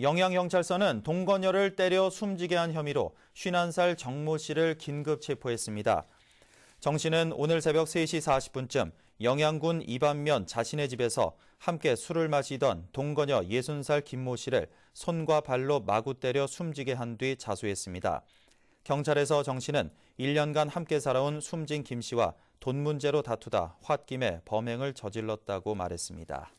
영양경찰서는 동건녀를 때려 숨지게 한 혐의로 51살 정모 씨를 긴급 체포했습니다. 정 씨는 오늘 새벽 3시 40분쯤 영양군 이반면 자신의 집에서 함께 술을 마시던 동건녀 60살 김모 씨를 손과 발로 마구 때려 숨지게 한 뒤 자수했습니다. 경찰에서 정 씨는 1년간 함께 살아온 숨진 김 씨와 돈 문제로 다투다 홧김에 범행을 저질렀다고 말했습니다.